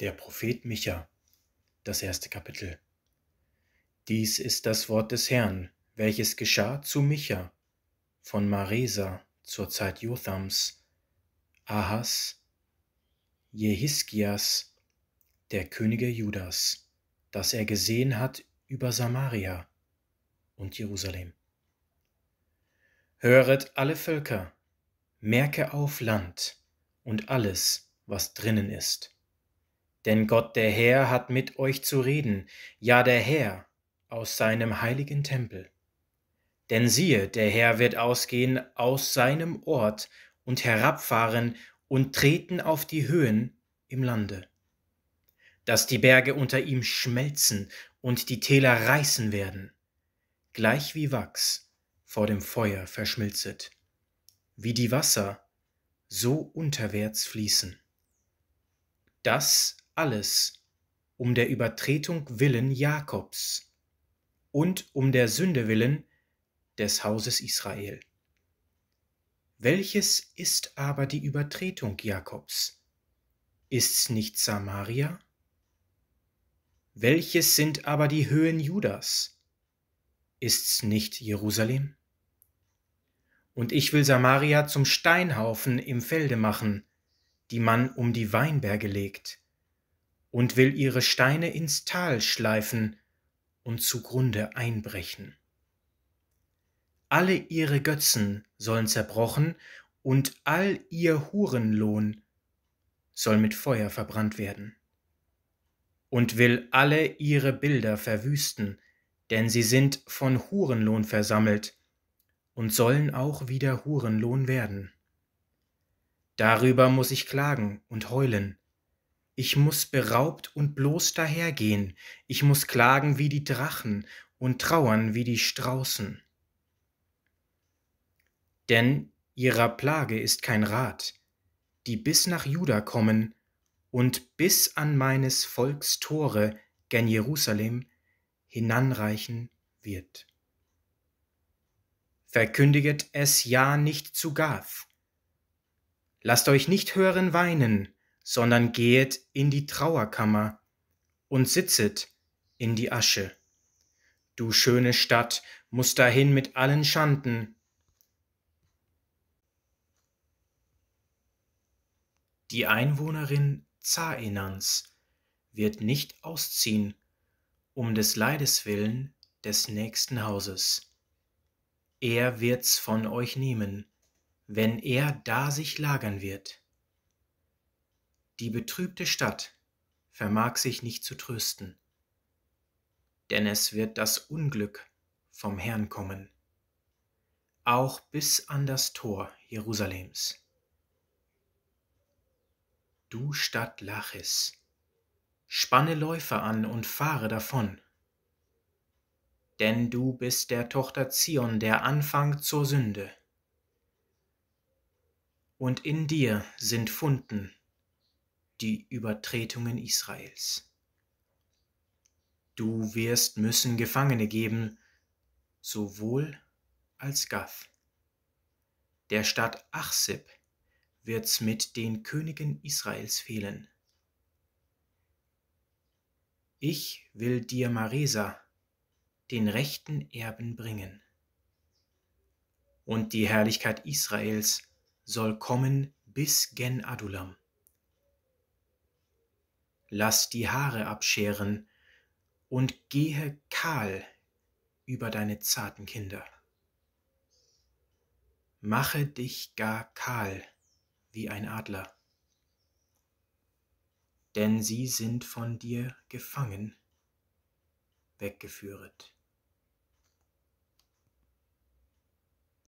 Der Prophet Micha, das erste Kapitel. Dies ist das Wort des Herrn, welches geschah zu Micha von Maresa zur Zeit Jothams, Ahas, Jehiskias, der Könige Judas, das er gesehen hat über Samaria und Jerusalem. Höret alle Völker, merke auf Land und alles, was drinnen ist denn Gott der Herr hat mit euch zu reden, ja der Herr aus seinem heiligen Tempel. Denn siehe, der Herr wird ausgehen aus seinem Ort und herabfahren und treten auf die Höhen im Lande, dass die Berge unter ihm schmelzen und die Täler reißen werden, gleich wie Wachs vor dem Feuer verschmilzet, wie die Wasser so unterwärts fließen. Das alles um der Übertretung willen Jakobs und um der Sünde willen des Hauses Israel. Welches ist aber die Übertretung Jakobs? Ist's nicht Samaria? Welches sind aber die Höhen Judas? Ist's nicht Jerusalem? Und ich will Samaria zum Steinhaufen im Felde machen, die man um die Weinberge legt und will ihre Steine ins Tal schleifen und zugrunde einbrechen. Alle ihre Götzen sollen zerbrochen und all ihr Hurenlohn soll mit Feuer verbrannt werden. Und will alle ihre Bilder verwüsten, denn sie sind von Hurenlohn versammelt und sollen auch wieder Hurenlohn werden. Darüber muss ich klagen und heulen, ich muß beraubt und bloß dahergehen, ich muß klagen wie die Drachen und trauern wie die Straußen. Denn ihrer Plage ist kein Rat, die bis nach Juda kommen und bis an meines Volks Tore gen Jerusalem hinanreichen wird. Verkündiget es ja nicht zu Gath. Lasst euch nicht hören weinen, sondern gehet in die Trauerkammer und sitzet in die Asche. Du schöne Stadt musst dahin mit allen Schanden. Die Einwohnerin Zainans wird nicht ausziehen, um des Leides willen des nächsten Hauses. Er wird's von euch nehmen, wenn er da sich lagern wird. Die betrübte Stadt vermag sich nicht zu trösten, denn es wird das Unglück vom Herrn kommen, auch bis an das Tor Jerusalems. Du Stadt Lachis, spanne Läufer an und fahre davon, denn du bist der Tochter Zion der Anfang zur Sünde, und in dir sind Funden die Übertretungen Israels. Du wirst müssen Gefangene geben, sowohl als Gath. Der Stadt Achsib wird's mit den Königen Israels fehlen. Ich will dir Maresa, den rechten Erben, bringen. Und die Herrlichkeit Israels soll kommen bis Gen Adulam lass die Haare abscheren und gehe kahl über deine zarten Kinder. Mache dich gar kahl wie ein Adler, denn sie sind von dir gefangen, weggeführet.